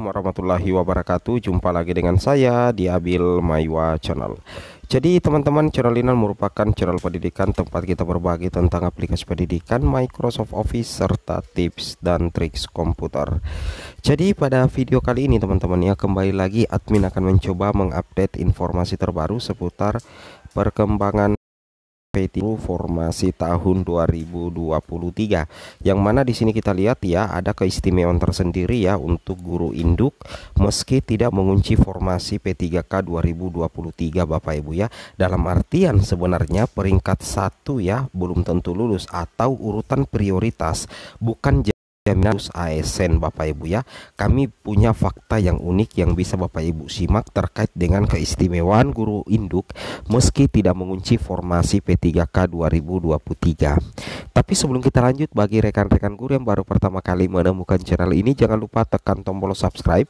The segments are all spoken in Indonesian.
Assalamualaikum warahmatullahi wabarakatuh Jumpa lagi dengan saya di Abil Maywa Channel Jadi teman-teman channel ini merupakan channel pendidikan Tempat kita berbagi tentang aplikasi pendidikan Microsoft Office Serta tips dan triks komputer Jadi pada video kali ini teman-teman ya Kembali lagi admin akan mencoba mengupdate informasi terbaru Seputar perkembangan p P3 formasi tahun 2023 yang mana di sini kita lihat ya ada keistimewaan tersendiri ya untuk guru induk meski tidak mengunci formasi P3K 2023 Bapak Ibu ya dalam artian sebenarnya peringkat satu ya belum tentu lulus atau urutan prioritas bukan jaminan ASN Bapak Ibu ya. Kami punya fakta yang unik yang bisa Bapak Ibu simak terkait dengan keistimewaan guru induk meski tidak mengunci formasi P3K 2023. Tapi sebelum kita lanjut, bagi rekan-rekan guru yang baru pertama kali menemukan channel ini, jangan lupa tekan tombol subscribe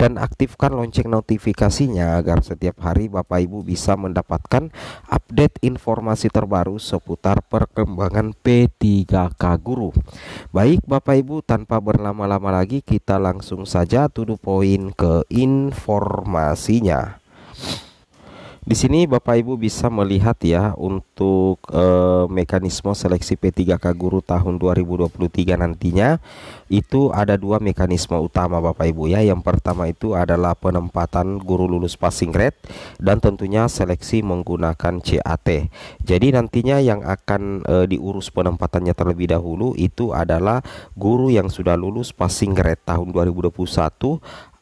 dan aktifkan lonceng notifikasinya agar setiap hari Bapak Ibu bisa mendapatkan update informasi terbaru seputar perkembangan P3K Guru. Baik Bapak Ibu, tanpa berlama-lama lagi kita langsung saja tuduh poin ke informasinya. Di sini Bapak Ibu bisa melihat ya untuk e, mekanisme seleksi P3K guru tahun 2023 nantinya itu ada dua mekanisme utama Bapak Ibu ya. Yang pertama itu adalah penempatan guru lulus passing grade dan tentunya seleksi menggunakan CAT. Jadi nantinya yang akan e, diurus penempatannya terlebih dahulu itu adalah guru yang sudah lulus passing grade tahun 2021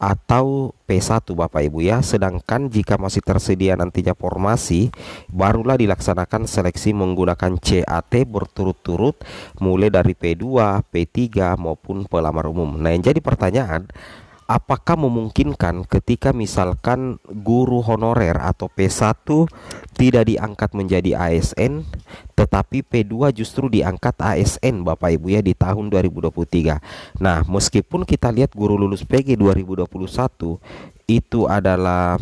atau P1 Bapak Ibu ya. Sedangkan jika masih tersedia nantinya formasi, barulah dilaksanakan seleksi menggunakan CAT berturut-turut mulai dari P2, P3 maupun pelamar umum. Nah, yang jadi pertanyaan, apakah memungkinkan ketika misalkan guru honorer atau P1 tidak diangkat menjadi ASN tetapi P2 justru diangkat ASN Bapak Ibu ya di tahun 2023. Nah, meskipun kita lihat guru lulus PG 2021 itu adalah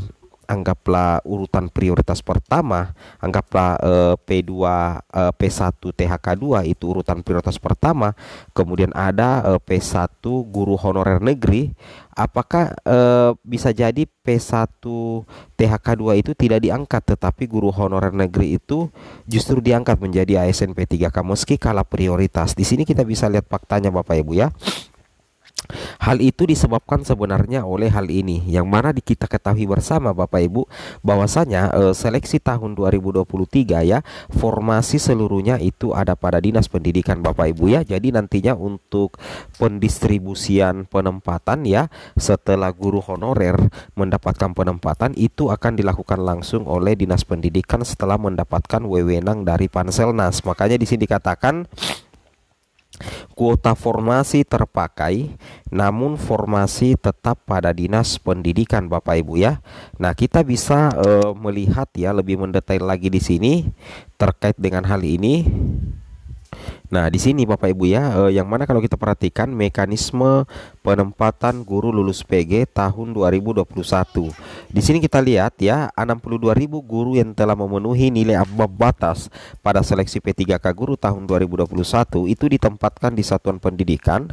anggaplah urutan prioritas pertama, anggaplah eh, P2 eh, P1 THK2 itu urutan prioritas pertama, kemudian ada eh, P1 guru honorer negeri, apakah eh, bisa jadi P1 THK2 itu tidak diangkat tetapi guru honorer negeri itu justru diangkat menjadi ASN P3K meski kalah prioritas. Di sini kita bisa lihat faktanya Bapak Ibu ya. Hal itu disebabkan sebenarnya oleh hal ini yang mana kita ketahui bersama Bapak Ibu bahwasanya e, seleksi tahun 2023 ya formasi seluruhnya itu ada pada Dinas Pendidikan Bapak Ibu ya. Jadi nantinya untuk pendistribusian penempatan ya setelah guru honorer mendapatkan penempatan itu akan dilakukan langsung oleh Dinas Pendidikan setelah mendapatkan wewenang dari Panselnas. Makanya di sini dikatakan kuota formasi terpakai namun formasi tetap pada dinas pendidikan Bapak Ibu ya. Nah, kita bisa uh, melihat ya lebih mendetail lagi di sini terkait dengan hal ini. Nah, di sini Bapak Ibu ya, eh, yang mana kalau kita perhatikan mekanisme penempatan guru lulus PG tahun 2021. Di sini kita lihat ya, 62.000 guru yang telah memenuhi nilai ambang batas pada seleksi P3K guru tahun 2021 itu ditempatkan di satuan pendidikan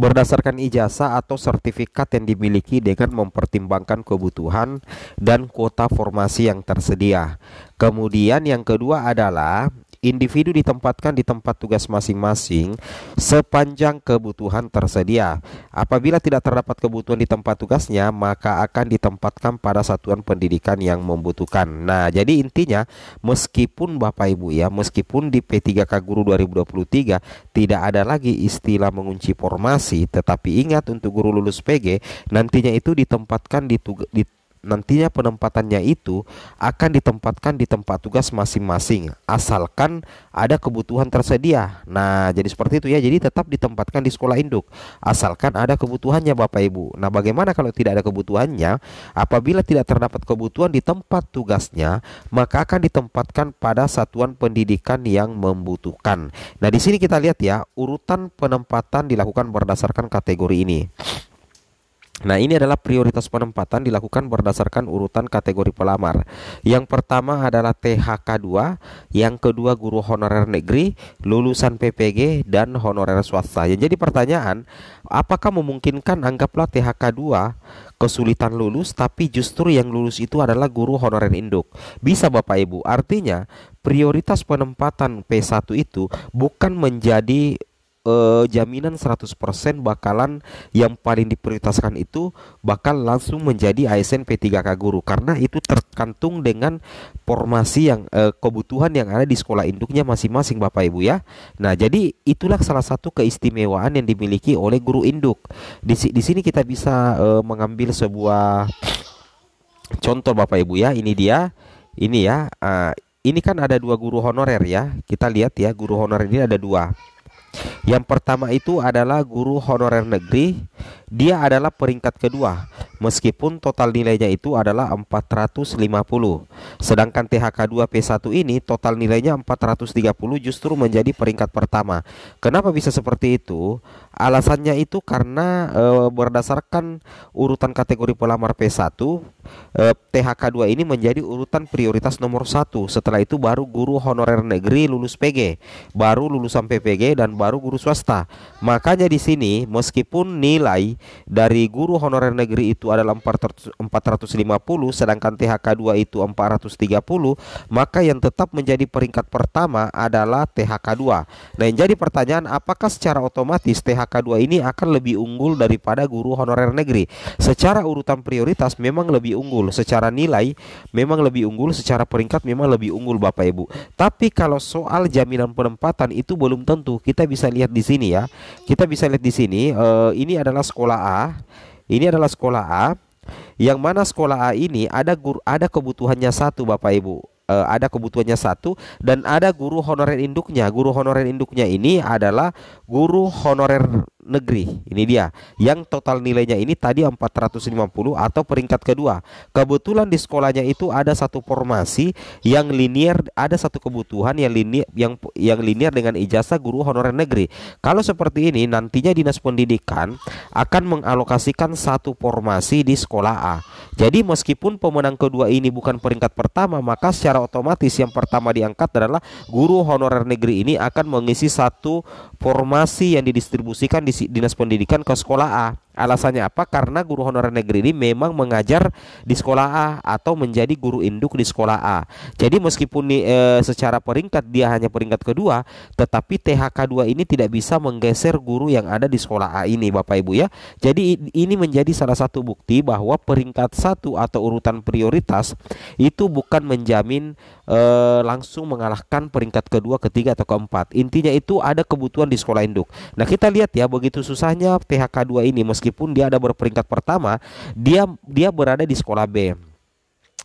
berdasarkan ijazah atau sertifikat yang dimiliki dengan mempertimbangkan kebutuhan dan kuota formasi yang tersedia. Kemudian yang kedua adalah individu ditempatkan di tempat tugas masing-masing sepanjang kebutuhan tersedia. Apabila tidak terdapat kebutuhan di tempat tugasnya, maka akan ditempatkan pada satuan pendidikan yang membutuhkan. Nah, jadi intinya meskipun Bapak Ibu ya, meskipun di P3K Guru 2023 tidak ada lagi istilah mengunci formasi, tetapi ingat untuk guru lulus PG nantinya itu ditempatkan di, di nantinya penempatannya itu akan ditempatkan di tempat tugas masing-masing asalkan ada kebutuhan tersedia. Nah, jadi seperti itu ya. Jadi tetap ditempatkan di sekolah induk asalkan ada kebutuhannya Bapak Ibu. Nah, bagaimana kalau tidak ada kebutuhannya? Apabila tidak terdapat kebutuhan di tempat tugasnya, maka akan ditempatkan pada satuan pendidikan yang membutuhkan. Nah, di sini kita lihat ya, urutan penempatan dilakukan berdasarkan kategori ini. Nah, ini adalah prioritas penempatan dilakukan berdasarkan urutan kategori pelamar. Yang pertama adalah THK2, yang kedua guru honorer negeri, lulusan PPG dan honorer swasta. Ya, jadi pertanyaan, apakah memungkinkan anggaplah THK2 kesulitan lulus tapi justru yang lulus itu adalah guru honorer induk? Bisa Bapak Ibu. Artinya, prioritas penempatan P1 itu bukan menjadi uh, jaminan 100% bakalan yang paling diprioritaskan itu bakal langsung menjadi ASN P3K guru karena itu tergantung dengan formasi yang uh, kebutuhan yang ada di sekolah induknya masing-masing Bapak Ibu ya. Nah, jadi itulah salah satu keistimewaan yang dimiliki oleh guru induk. Di, di sini kita bisa uh, mengambil sebuah contoh Bapak Ibu ya. Ini dia. Ini ya. Uh, ini kan ada dua guru honorer ya. Kita lihat ya, guru honorer ini ada dua. Yang pertama itu adalah guru honorer negeri dia adalah peringkat kedua, meskipun total nilainya itu adalah 450. Sedangkan THK2 P1 ini total nilainya 430 justru menjadi peringkat pertama. Kenapa bisa seperti itu? Alasannya itu karena e, berdasarkan urutan kategori pelamar P1, e, THK2 ini menjadi urutan prioritas nomor satu. Setelah itu baru guru honorer negeri lulus PG, baru lulusan PPG dan baru guru swasta. Makanya di sini meskipun nilai dari guru honorer negeri itu adalah 450 sedangkan THK 2 itu 430 maka yang tetap menjadi peringkat pertama adalah THK 2 nah yang jadi pertanyaan apakah secara otomatis THK 2 ini akan lebih unggul daripada guru honorer negeri secara urutan prioritas memang lebih unggul secara nilai memang lebih unggul secara peringkat memang lebih unggul Bapak Ibu tapi kalau soal jaminan penempatan itu belum tentu kita bisa lihat di sini ya kita bisa lihat di sini uh, ini adalah sekolah sekolah A. Ini adalah sekolah A yang mana sekolah A ini ada guru, ada kebutuhannya satu Bapak Ibu. E, ada kebutuhannya satu dan ada guru honorer induknya. Guru honorer induknya ini adalah guru honorer negeri. Ini dia. Yang total nilainya ini tadi 450 atau peringkat kedua. Kebetulan di sekolahnya itu ada satu formasi yang linier, ada satu kebutuhan yang linier yang yang linier dengan ijazah guru honorer negeri. Kalau seperti ini nantinya Dinas Pendidikan akan mengalokasikan satu formasi di sekolah A. Jadi meskipun pemenang kedua ini bukan peringkat pertama, maka secara otomatis yang pertama diangkat adalah guru honorer negeri ini akan mengisi satu formasi yang didistribusikan di dinas pendidikan ke sekolah A Alasannya apa? Karena guru honorer negeri ini memang mengajar di sekolah A atau menjadi guru induk di sekolah A. Jadi meskipun eh, secara peringkat dia hanya peringkat kedua, tetapi THK 2 ini tidak bisa menggeser guru yang ada di sekolah A ini, Bapak Ibu ya. Jadi ini menjadi salah satu bukti bahwa peringkat satu atau urutan prioritas itu bukan menjamin eh, langsung mengalahkan peringkat kedua, ketiga atau keempat. Intinya itu ada kebutuhan di sekolah induk. Nah, kita lihat ya begitu susahnya THK 2 ini meskipun meskipun dia ada berperingkat pertama, dia dia berada di sekolah B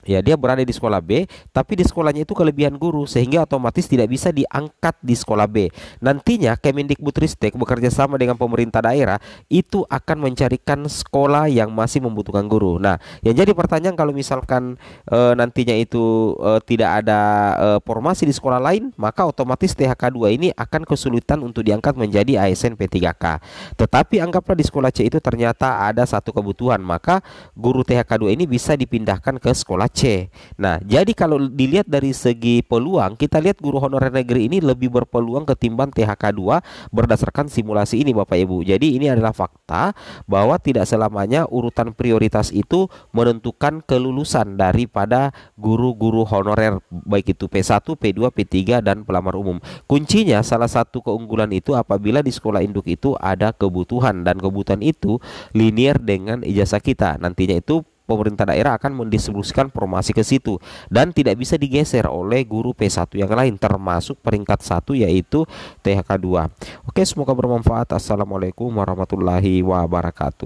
ya dia berada di sekolah B tapi di sekolahnya itu kelebihan guru sehingga otomatis tidak bisa diangkat di sekolah B nantinya Kemendikbudristek bekerja sama dengan pemerintah daerah itu akan mencarikan sekolah yang masih membutuhkan guru nah yang jadi pertanyaan kalau misalkan e, nantinya itu e, tidak ada e, formasi di sekolah lain maka otomatis THK2 ini akan kesulitan untuk diangkat menjadi ASN P3K tetapi anggaplah di sekolah C itu ternyata ada satu kebutuhan maka guru THK2 ini bisa dipindahkan ke sekolah C. Nah, jadi kalau dilihat dari segi peluang, kita lihat guru honorer negeri ini lebih berpeluang ketimbang THK 2 berdasarkan simulasi ini Bapak Ibu. Jadi ini adalah fakta bahwa tidak selamanya urutan prioritas itu menentukan kelulusan daripada guru-guru honorer baik itu P1, P2, P3 dan pelamar umum. Kuncinya salah satu keunggulan itu apabila di sekolah induk itu ada kebutuhan dan kebutuhan itu linear dengan ijazah kita. Nantinya itu pemerintah daerah akan mendistribusikan formasi ke situ dan tidak bisa digeser oleh guru P1 yang lain termasuk peringkat satu yaitu THK 2. Oke, semoga bermanfaat. Assalamualaikum warahmatullahi wabarakatuh.